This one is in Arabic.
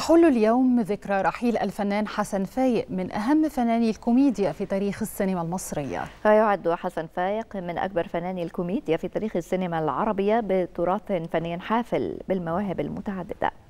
تحل اليوم ذكرى رحيل الفنان حسن فايق من أهم فناني الكوميديا في تاريخ السينما المصرية يعد حسن فايق من أكبر فناني الكوميديا في تاريخ السينما العربية بتراث فني حافل بالمواهب المتعددة